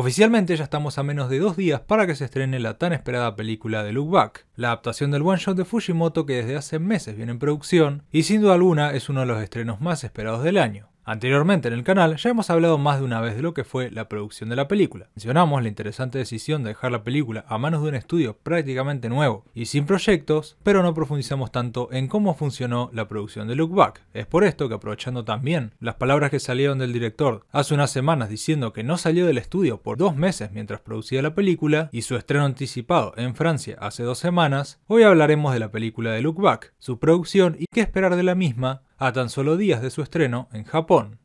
Oficialmente ya estamos a menos de dos días para que se estrene la tan esperada película de Look Back, la adaptación del one-shot de Fujimoto que desde hace meses viene en producción y sin duda alguna es uno de los estrenos más esperados del año. Anteriormente en el canal ya hemos hablado más de una vez de lo que fue la producción de la película. Mencionamos la interesante decisión de dejar la película a manos de un estudio prácticamente nuevo y sin proyectos, pero no profundizamos tanto en cómo funcionó la producción de Look Back. Es por esto que aprovechando también las palabras que salieron del director hace unas semanas diciendo que no salió del estudio por dos meses mientras producía la película y su estreno anticipado en Francia hace dos semanas, hoy hablaremos de la película de Look Back, su producción y qué esperar de la misma a tan solo días de su estreno en Japón.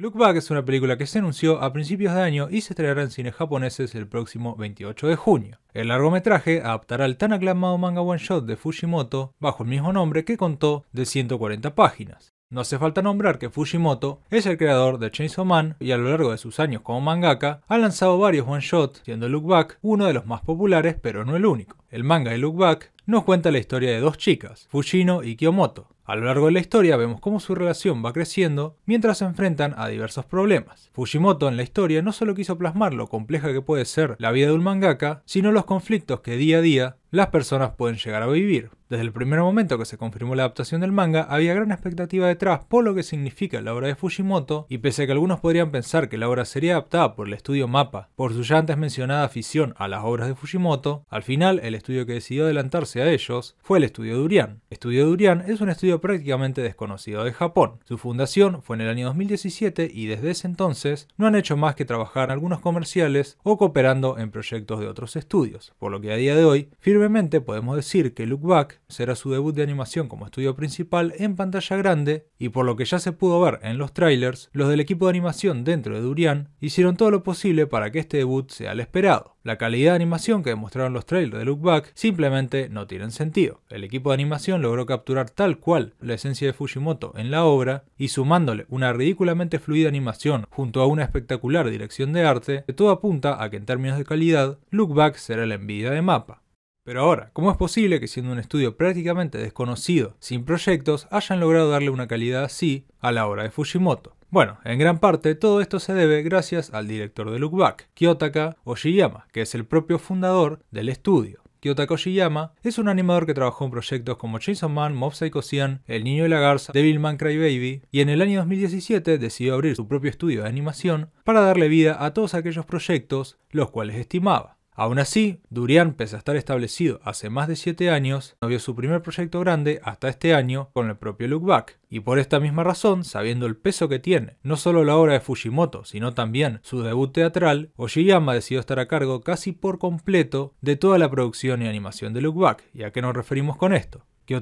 Look Back es una película que se anunció a principios de año y se estrenará en cines japoneses el próximo 28 de junio. El largometraje adaptará el tan aclamado manga one shot de Fujimoto bajo el mismo nombre que contó de 140 páginas. No hace falta nombrar que Fujimoto es el creador de Chainsaw Man y a lo largo de sus años como mangaka ha lanzado varios one-shot, siendo Look Back uno de los más populares pero no el único. El manga de Look Back nos cuenta la historia de dos chicas, Fujino y Kiyomoto, a lo largo de la historia vemos cómo su relación va creciendo mientras se enfrentan a diversos problemas. Fujimoto en la historia no solo quiso plasmar lo compleja que puede ser la vida de un mangaka, sino los conflictos que día a día las personas pueden llegar a vivir. Desde el primer momento que se confirmó la adaptación del manga, había gran expectativa detrás por lo que significa la obra de Fujimoto, y pese a que algunos podrían pensar que la obra sería adaptada por el estudio MAPA por su ya antes mencionada afición a las obras de Fujimoto, al final el estudio que decidió adelantarse a ellos fue el estudio Durian. Estudio Durian es un estudio prácticamente desconocido de Japón. Su fundación fue en el año 2017 y desde ese entonces no han hecho más que trabajar en algunos comerciales o cooperando en proyectos de otros estudios, por lo que a día de hoy Brevemente podemos decir que Look Back será su debut de animación como estudio principal en pantalla grande y por lo que ya se pudo ver en los trailers, los del equipo de animación dentro de Durian hicieron todo lo posible para que este debut sea el esperado. La calidad de animación que demostraron los trailers de Look Back simplemente no tienen sentido. El equipo de animación logró capturar tal cual la esencia de Fujimoto en la obra y sumándole una ridículamente fluida animación junto a una espectacular dirección de arte, que todo apunta a que en términos de calidad, Look Back será la envidia de mapa. Pero ahora, ¿cómo es posible que siendo un estudio prácticamente desconocido, sin proyectos, hayan logrado darle una calidad así a la obra de Fujimoto? Bueno, en gran parte todo esto se debe gracias al director de Look Back, Kyotaka Oshiyama, que es el propio fundador del estudio. Kiyotaka Oshiyama es un animador que trabajó en proyectos como Chainsaw Man, Mob Psycho El Niño y la Garza, Devilman Baby, y en el año 2017 decidió abrir su propio estudio de animación para darle vida a todos aquellos proyectos los cuales estimaba. Aún así, Durian, pese a estar establecido hace más de 7 años, no vio su primer proyecto grande hasta este año con el propio Look Back. Y por esta misma razón, sabiendo el peso que tiene, no solo la obra de Fujimoto, sino también su debut teatral, Oshiyama decidió estar a cargo casi por completo de toda la producción y animación de Look Back. ¿Y a qué nos referimos con esto? que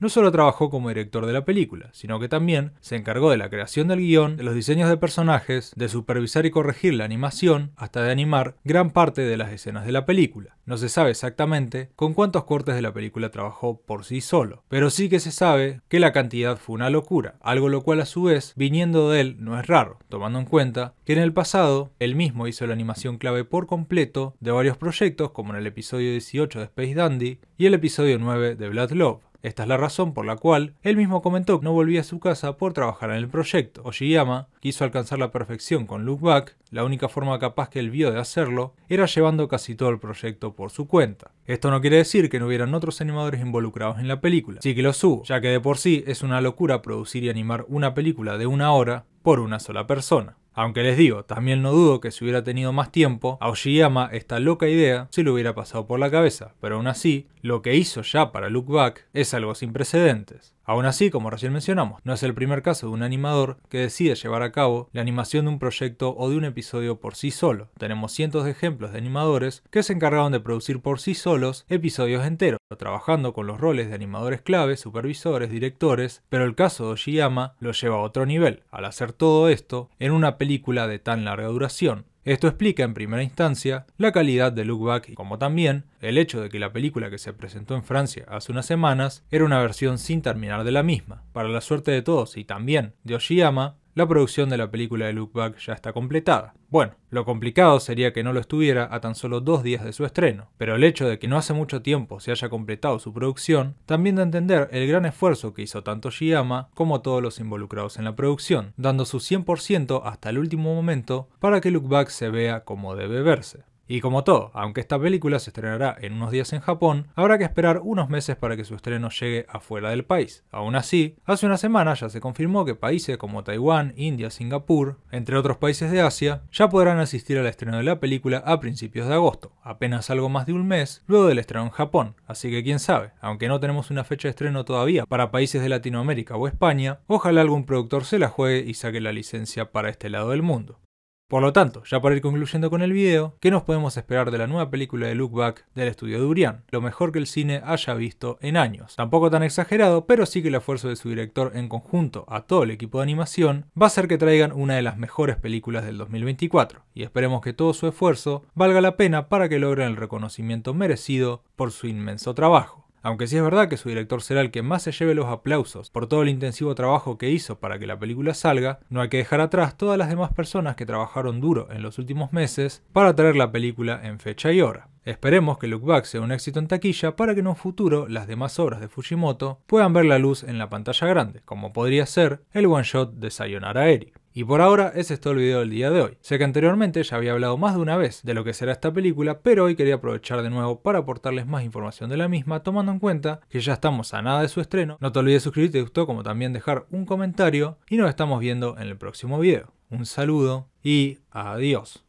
no solo trabajó como director de la película, sino que también se encargó de la creación del guión, de los diseños de personajes, de supervisar y corregir la animación, hasta de animar gran parte de las escenas de la película. No se sabe exactamente con cuántos cortes de la película trabajó por sí solo, pero sí que se sabe que la cantidad fue una locura, algo lo cual a su vez, viniendo de él, no es raro, tomando en cuenta que en el pasado él mismo hizo la animación clave por completo de varios proyectos, como en el episodio 18 de Space Dandy y el episodio 9 de Blood Love. Esta es la razón por la cual él mismo comentó que no volvía a su casa por trabajar en el proyecto. Oshiyama quiso alcanzar la perfección con Look Back, la única forma capaz que él vio de hacerlo era llevando casi todo el proyecto por su cuenta. Esto no quiere decir que no hubieran otros animadores involucrados en la película, sí que lo subo, ya que de por sí es una locura producir y animar una película de una hora por una sola persona. Aunque les digo, también no dudo que si hubiera tenido más tiempo, a Oshiyama esta loca idea se le hubiera pasado por la cabeza, pero aún así, lo que hizo ya para Look Back es algo sin precedentes. Aún así, como recién mencionamos, no es el primer caso de un animador que decide llevar a cabo la animación de un proyecto o de un episodio por sí solo. Tenemos cientos de ejemplos de animadores que se encargaron de producir por sí solos episodios enteros, trabajando con los roles de animadores claves, supervisores, directores, pero el caso de Oshiyama lo lleva a otro nivel, al hacer todo esto en una película de tan larga duración. Esto explica en primera instancia la calidad de Look Back, como también el hecho de que la película que se presentó en Francia hace unas semanas era una versión sin terminar de la misma. Para la suerte de todos y también de Oshiyama, la producción de la película de Look Back ya está completada. Bueno, lo complicado sería que no lo estuviera a tan solo dos días de su estreno, pero el hecho de que no hace mucho tiempo se haya completado su producción también da a entender el gran esfuerzo que hizo tanto Shiyama como todos los involucrados en la producción, dando su 100% hasta el último momento para que Look Back se vea como debe verse. Y como todo, aunque esta película se estrenará en unos días en Japón, habrá que esperar unos meses para que su estreno llegue afuera del país. Aún así, hace una semana ya se confirmó que países como Taiwán, India, Singapur, entre otros países de Asia, ya podrán asistir al estreno de la película a principios de agosto, apenas algo más de un mes luego del estreno en Japón. Así que quién sabe, aunque no tenemos una fecha de estreno todavía para países de Latinoamérica o España, ojalá algún productor se la juegue y saque la licencia para este lado del mundo. Por lo tanto, ya para ir concluyendo con el video, ¿qué nos podemos esperar de la nueva película de Look Back del estudio Durian? Lo mejor que el cine haya visto en años. Tampoco tan exagerado, pero sí que el esfuerzo de su director en conjunto a todo el equipo de animación va a hacer que traigan una de las mejores películas del 2024, y esperemos que todo su esfuerzo valga la pena para que logren el reconocimiento merecido por su inmenso trabajo aunque sí es verdad que su director será el que más se lleve los aplausos por todo el intensivo trabajo que hizo para que la película salga, no hay que dejar atrás todas las demás personas que trabajaron duro en los últimos meses para traer la película en fecha y hora. Esperemos que Look Back sea un éxito en taquilla para que en un futuro las demás obras de Fujimoto puedan ver la luz en la pantalla grande, como podría ser el one shot de Sayonara Eri. Y por ahora ese es todo el video del día de hoy. Sé que anteriormente ya había hablado más de una vez de lo que será esta película, pero hoy quería aprovechar de nuevo para aportarles más información de la misma, tomando en cuenta que ya estamos a nada de su estreno. No te olvides suscribirte, gustó, como también dejar un comentario y nos estamos viendo en el próximo video. Un saludo y adiós.